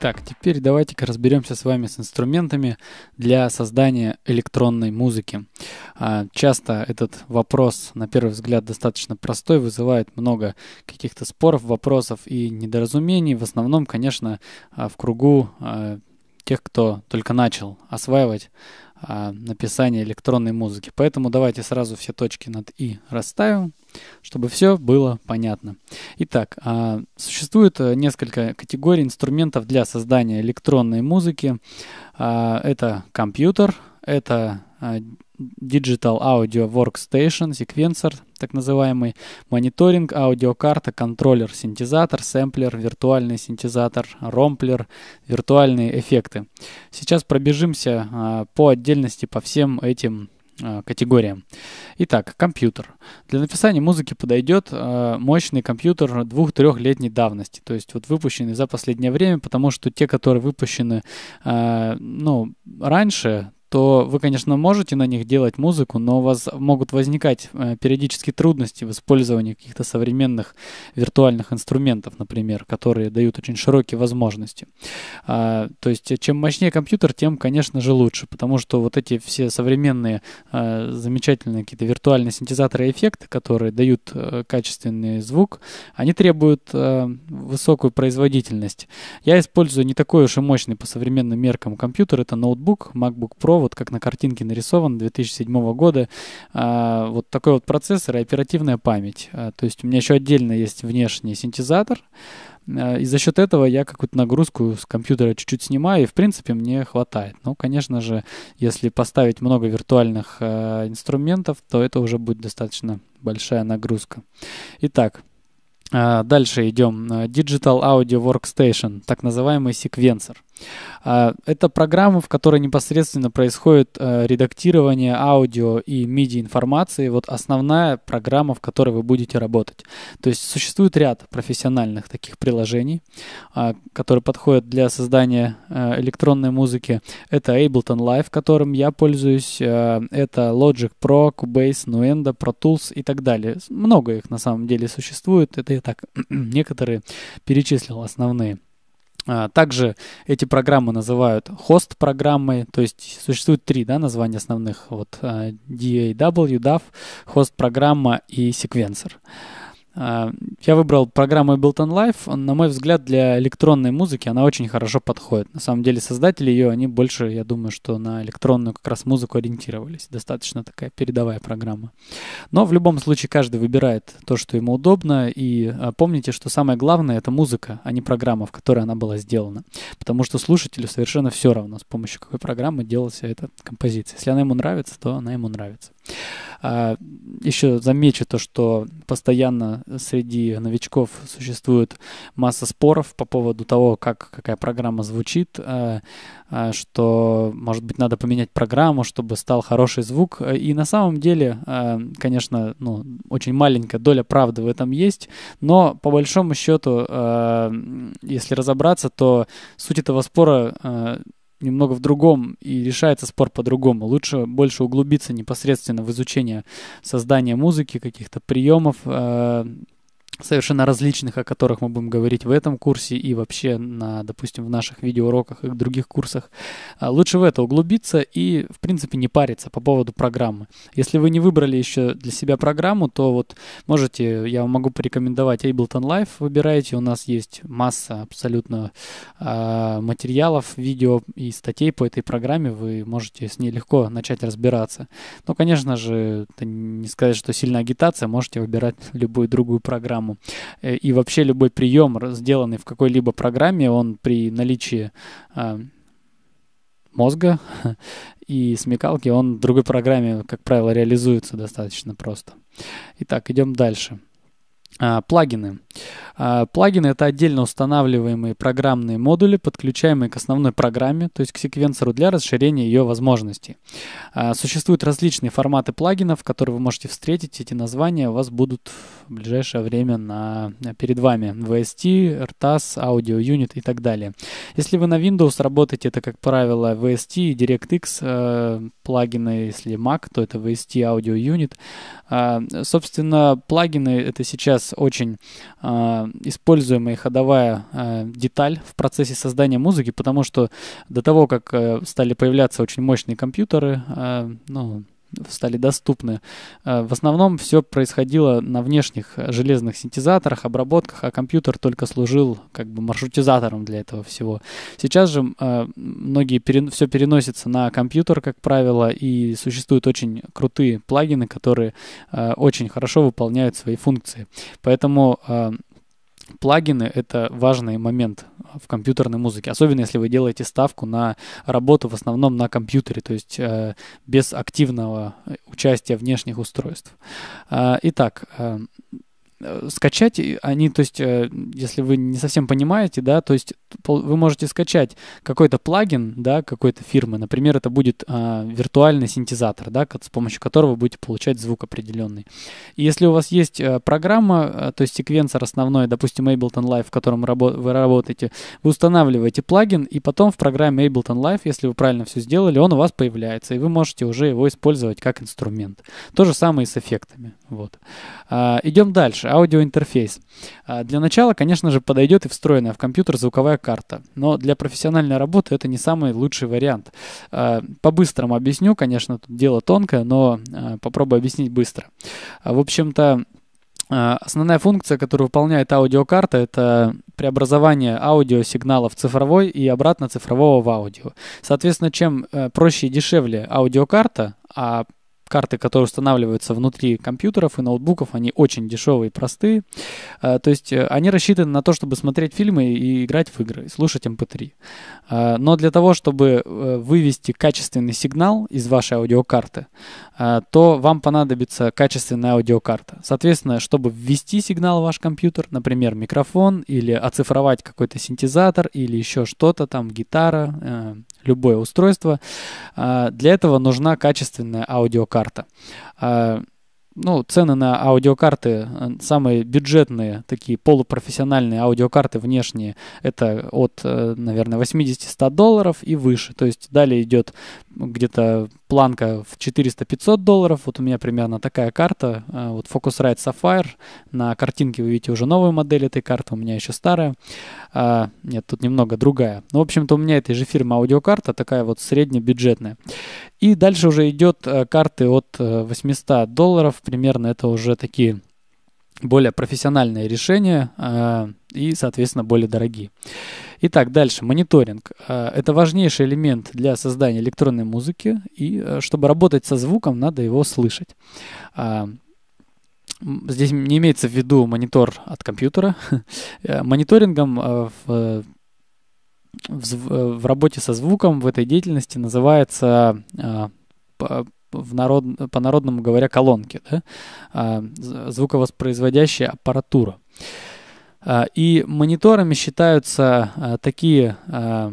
Итак, теперь давайте-ка разберемся с вами с инструментами для создания электронной музыки. А, часто этот вопрос, на первый взгляд, достаточно простой, вызывает много каких-то споров, вопросов и недоразумений. В основном, конечно, а, в кругу а, тех, кто только начал осваивать а, написание электронной музыки. Поэтому давайте сразу все точки над «и» расставим, чтобы все было понятно. Итак, а, существует э, несколько категорий инструментов для создания электронной музыки. А, это компьютер — это а, Digital Audio Workstation, секвенсор, так называемый, мониторинг, аудиокарта, контроллер, синтезатор, сэмплер, виртуальный синтезатор, ромплер, виртуальные эффекты. Сейчас пробежимся а, по отдельности по всем этим а, категориям. Итак, компьютер. Для написания музыки подойдет мощный компьютер двух-трехлетней давности, то есть вот выпущенный за последнее время, потому что те, которые выпущены ну, раньше, то вы, конечно, можете на них делать музыку, но у вас могут возникать э, периодически трудности в использовании каких-то современных виртуальных инструментов, например, которые дают очень широкие возможности. А, то есть чем мощнее компьютер, тем, конечно же, лучше, потому что вот эти все современные э, замечательные какие-то виртуальные синтезаторы и эффекты, которые дают э, качественный звук, они требуют высокую производительность. Я использую не такой уж и мощный по современным меркам компьютер, это ноутбук MacBook Pro, вот как на картинке нарисован 2007 года. А, вот такой вот процессор и оперативная память. А, то есть у меня еще отдельно есть внешний синтезатор, а, и за счет этого я какую-то нагрузку с компьютера чуть-чуть снимаю, и в принципе мне хватает. Но, конечно же, если поставить много виртуальных инструментов, то это уже будет достаточно большая нагрузка. Итак, а, дальше идем. Э, Digital Audio Workstation, так называемый секвенсор. А, это программа, в которой непосредственно происходит э, редактирование аудио и MIDI информации. Вот основная программа, в которой вы будете работать. То есть существует ряд профессиональных таких приложений, а, которые подходят для создания э, электронной музыки. Это Ableton Live, которым я пользуюсь. Это Logic Pro, Cubase, Nuendo, Pro Tools и так далее. Много их на самом деле существует. Это так некоторые перечислил основные. А, также эти программы называют хост программы, то есть существует три да, названия основных, вот а, DAW, DAV, хост программа и секвенсор. Uh, Э, я выбрал программу Ableton Live. На мой взгляд, для электронной музыки она очень хорошо подходит. На самом деле, создатели ее, они больше, я думаю, что на электронную как раз музыку ориентировались. Достаточно такая передовая программа. Но в любом случае, каждый выбирает то, что ему удобно. И э, помните, что самое главное — это музыка, а не программа, в которой она была сделана. Потому что слушателю совершенно все равно, с помощью какой программы делался эта композиция. Если она ему нравится, то она ему нравится. А, Еще замечу то, что постоянно среди новичков существует масса споров по поводу того, как какая программа звучит, а, а, что, может быть, надо поменять программу, чтобы стал хороший звук. И на самом деле, конечно, ну, очень маленькая доля правды в этом есть, но по большому счету, если разобраться, то суть этого спора немного в другом, и решается спор по-другому. Лучше больше углубиться непосредственно в изучение создания музыки, каких-то приемов, э, совершенно различных, о которых мы будем говорить в этом курсе и вообще, на, допустим, в наших видеоуроках и в других курсах. А, лучше в это углубиться и, в принципе, не париться по поводу программы. Если вы не выбрали еще для себя программу, то вот можете, я вам могу порекомендовать Ableton Live, выбираете, у нас есть масса абсолютно а, материалов, видео и статей по этой программе, вы можете с ней легко начать разбираться. Но, ну, конечно же, не сказать, что сильная агитация, можете выбирать любую другую программу программу. Э, и вообще любой прием, сделанный в какой-либо программе, он при наличии а, мозга и смекалки, он в другой программе, как правило, реализуется достаточно просто. Итак, идем дальше. А, плагины. Плагины. А, плагины — это отдельно устанавливаемые программные модули, подключаемые к основной программе, то есть к секвенсору для расширения ее возможностей. А, существуют различные форматы плагинов, которые вы можете встретить. Эти названия у вас будут в ближайшее время на, э, перед вами. VST, RTAS, Audio Unit и так далее. Если вы на Windows работаете, это, как правило, VST и DirectX э, плагины. Если Mac, то это VST Audio Unit. А, собственно, плагины — это сейчас очень используемая ходовая э, деталь в процессе создания музыки, потому что до того, как э, стали появляться очень мощные компьютеры, э, ну, стали доступны. Э, в основном все происходило на внешних железных синтезаторах, обработках, а компьютер только служил как бы маршрутизатором для этого всего. Сейчас же э, многие пере... все переносится на компьютер, как правило, и существуют очень крутые плагины, которые э, очень хорошо выполняют свои функции. Поэтому плагины — это важный момент в компьютерной музыке, особенно если вы делаете ставку на работу в основном на компьютере, то есть э, без активного э, участия внешних устройств. Э, итак, э, Э, скачать, они, то есть, э, если вы не совсем понимаете, да, то есть вы можете скачать какой-то плагин, да, какой-то фирмы, например, это будет а, виртуальный синтезатор, да, с помощью которого вы будете получать звук определенный. И если у вас есть э, программа, то есть секвенсор основной, допустим, Ableton Live, в котором вы работаете, вы устанавливаете плагин, и потом в программе Ableton Live, если вы правильно все сделали, он у вас появляется, и вы можете уже его использовать как инструмент. То же самое и с эффектами. Вот. А, идем дальше. Аудиоинтерфейс. А, для начала, конечно же, подойдет и встроенная в компьютер звуковая карта. Но для профессиональной работы это не самый лучший вариант. А, по-быстрому объясню, конечно, тут дело тонкое, но а, попробую объяснить быстро. В общем-то, Основная функция, которую выполняет аудиокарта, это преобразование аудиосигнала в цифровой и обратно цифрового в аудио. Соответственно, чем э, проще и дешевле аудиокарта, а карты, которые устанавливаются внутри компьютеров и ноутбуков, они очень дешевые и простые. А, то есть э, они рассчитаны на то, чтобы смотреть фильмы и играть в игры, и слушать MP3. Эм а, но для того, чтобы э, вывести качественный сигнал из вашей аудиокарты, а, то вам понадобится качественная аудиокарта. Соответственно, чтобы ввести сигнал в ваш компьютер, например, микрофон или оцифровать какой-то синтезатор или еще что-то там, гитара, э, любое устройство. А, для этого нужна качественная аудиокарта. А, ну, цены на аудиокарты, э, самые бюджетные, такие полупрофессиональные аудиокарты внешние, это от, э, наверное, 80-100 долларов и выше. То есть далее идет ну, где-то планка в 400-500 долларов. Вот у меня примерно такая карта. А, вот Focusrite Sapphire. На картинке вы видите уже новую модель этой карты. У меня еще старая. А, нет, тут немного другая. Но, ну, в общем-то, у меня этой же фирмы аудиокарта. Такая вот среднебюджетная. И дальше уже идет э, карты от 800 э, долларов. Примерно это уже такие более профессиональные решения э, и, соответственно, более дорогие. Итак, дальше. Мониторинг. Э, это важнейший элемент для создания электронной музыки, и э, чтобы работать со звуком, надо его слышать. здесь не имеется в виду монитор от компьютера. Мониторингом в в, в работе со звуком в этой деятельности называется в народ, по-народному говоря, колонки, да? А, звуковоспроизводящая аппаратура. А, и мониторами считаются а, такие э,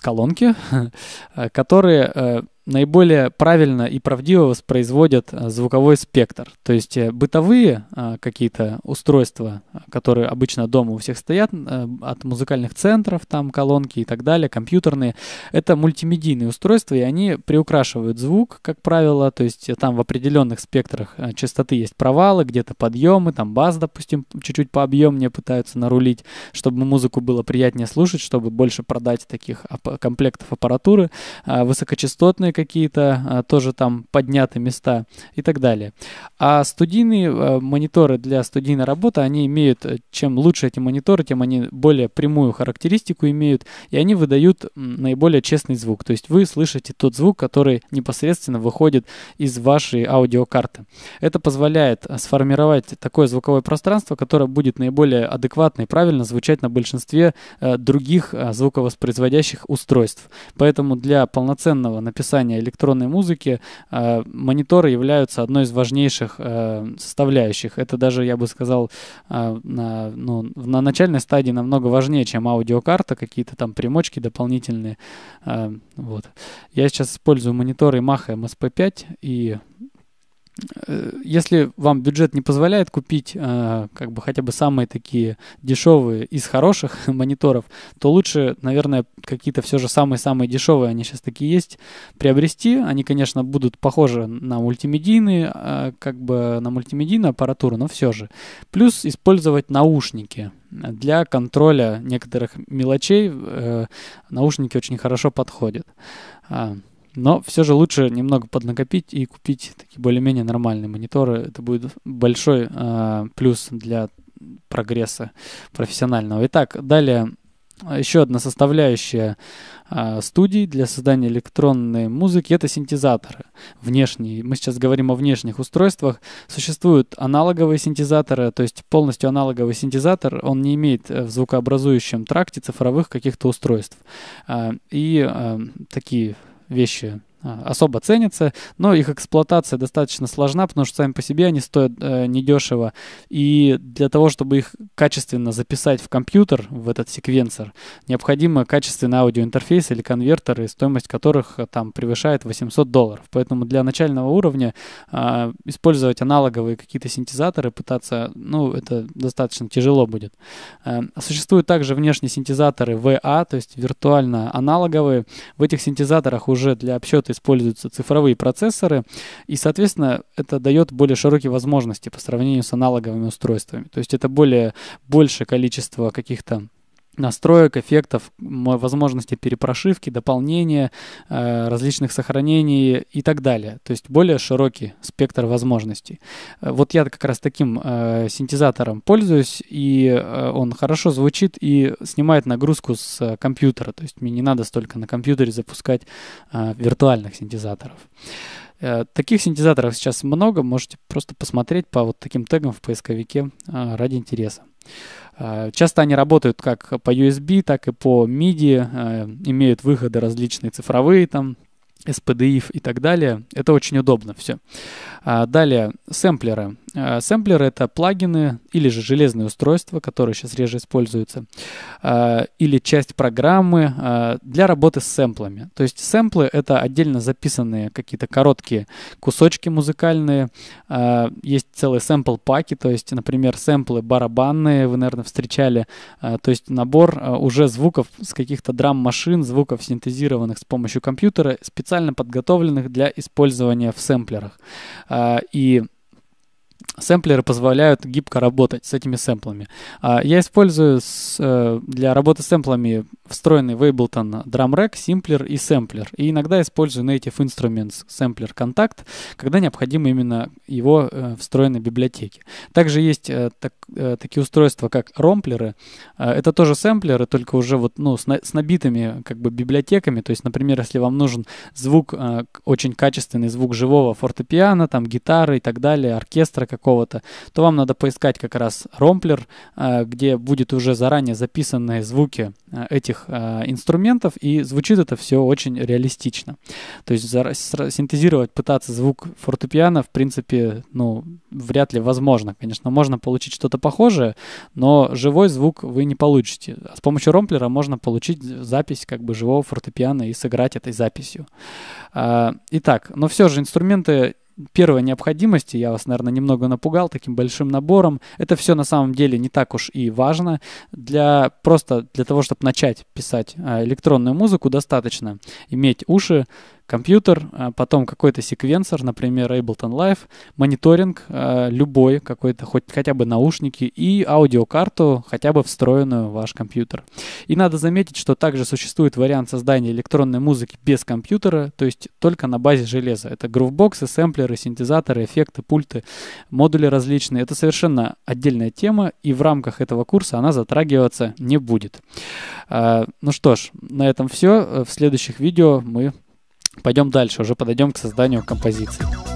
колонки, которые э, наиболее правильно и правдиво воспроизводят э, звуковой спектр. То есть э, бытовые э, какие-то устройства, которые обычно дома у всех стоят, от музыкальных центров, там колонки и так далее, компьютерные, это мультимедийные устройства, и они приукрашивают звук, как правило, то есть там в определенных спектрах частоты есть провалы, где-то подъемы, там бас, допустим, чуть-чуть по объемнее пытаются нарулить, чтобы музыку было приятнее слушать, чтобы больше продать таких комплектов аппаратуры. А высокочастотные какие-то, а, тоже там подняты места и так далее. А студийные а, мониторы для студийной работы, они имеют, э, чем лучше эти мониторы, тем они более прямую характеристику имеют, и они выдают наиболее честный звук. То есть вы слышите тот звук, который непосредственно выходит из вашей аудиокарты. Это позволяет э, сформировать такое звуковое пространство, которое будет наиболее адекватно и правильно звучать на большинстве э, других а, звуковоспроизводящих устройств. Поэтому для полноценного написания создания электронной музыки э, мониторы являются одной из важнейших э, составляющих. Это даже, я бы сказал, э, на, ну, на начальной стадии намного важнее, чем аудиокарта, какие-то там примочки дополнительные. Э, вот. Я сейчас использую мониторы маха MSP5 и Э, если вам бюджет не позволяет купить э, как бы хотя бы самые такие дешевые из хороших мониторов, то лучше, наверное, какие-то все же самые-самые дешевые, они сейчас такие есть, приобрести. Они, конечно, будут похожи на мультимедийные, э, как бы на мультимедийную аппаратуру, но все же. Плюс использовать наушники для контроля некоторых мелочей. Наушники очень хорошо подходят. А, но все же лучше немного поднакопить и купить такие более-менее нормальные мониторы. Это будет большой э, плюс для прогресса профессионального. Итак, далее еще одна составляющая э, студий для создания электронной музыки — это синтезаторы внешние. Мы сейчас говорим о внешних устройствах. Существуют аналоговые синтезаторы, то есть полностью аналоговый синтезатор, он не имеет э, в звукообразующем тракте цифровых каких-то устройств. Э, и э, такие вещи а, особо ценятся, но их эксплуатация достаточно сложна, потому что сами по себе они стоят э, недешево. И для того, чтобы их качественно записать в компьютер, в этот секвенсор, необходимы качественный аудиоинтерфейс или конвертеры, стоимость которых э, там превышает 800 долларов. Поэтому для начального уровня э, использовать аналоговые какие-то синтезаторы, пытаться, ну, это достаточно тяжело будет. Э, существуют также внешние синтезаторы VA, то есть виртуально аналоговые. В этих синтезаторах уже для обсчета используются цифровые процессоры, и, соответственно, это дает более широкие возможности по сравнению с аналоговыми устройствами. То есть это более, большее количество каких-то настроек, эффектов, возможности перепрошивки, дополнения, э, различных сохранений и так далее. То есть более широкий спектр возможностей. Э, вот я как раз таким э, синтезатором пользуюсь, и он хорошо звучит и снимает нагрузку с компьютера. То есть мне не надо столько на компьютере запускать виртуальных синтезаторов. Таких синтезаторов сейчас много, можете просто посмотреть по вот таким тегам в поисковике ради интереса. Э, часто они работают как по USB, так и по MIDI, э, имеют выходы различные цифровые, там, SPDIF и так далее. Это очень удобно все. А, далее, сэмплеры. А, сэмплеры — это плагины или же железные устройства, которые сейчас реже используются, а, или часть программы для работы с сэмплами. То есть сэмплы — это отдельно записанные какие-то короткие кусочки музыкальные. Есть целые сэмпл-паки, то есть, например, сэмплы барабанные вы, наверное, встречали. То есть набор уже звуков с каких-то драм-машин, звуков синтезированных с помощью компьютера, специально подготовленных для использования в сэмплерах. А, и сэмплеры позволяют гибко работать с этими сэмплами. А, я использую э, для работы с сэмплами встроенный в Ableton DrumRack, Simpler и Sampler. И иногда использую Native Instruments Sampler Contact, когда необходимо именно его э, встроенной библиотеке. Также есть э, так, такие устройства, как ромплеры. А, это тоже сэмплеры, только уже вот, ну, с набитыми как бы библиотеками. То есть, например, если вам нужен звук, а, очень качественный звук живого фортепиано, там гитары и так далее, оркестра как какого-то, то вам надо поискать как раз ромплер, э, где будет уже заранее записанные звуки э, этих э, инструментов, и звучит это все очень реалистично. То есть синтезировать, пытаться звук фортепиано, в принципе, ну, вряд ли возможно. Конечно, можно получить что-то похожее, но живой звук вы не получите. А с помощью ромплера можно получить запись как бы живого фортепиано и сыграть этой записью. Итак, но ну все же инструменты первой необходимости, я вас, наверное, немного напугал таким большим набором. Это все на самом деле не так уж и важно. Для, просто для того, чтобы начать писать а, электронную музыку, достаточно иметь уши, компьютер, а потом какой-то секвенсор, например, Ableton Live, мониторинг а, любой какой-то, хоть хотя бы наушники и аудиокарту, хотя бы встроенную в ваш компьютер. И надо заметить, что также существует вариант создания электронной музыки без компьютера, то есть только на базе железа. Это грувбоксы, сэмплеры, синтезаторы, эффекты, пульты, модули различные. Это совершенно отдельная тема, и в рамках этого курса она затрагиваться не будет. А, ну что ж, на этом все. В следующих видео мы Пойдем дальше, уже подойдем к созданию композиции.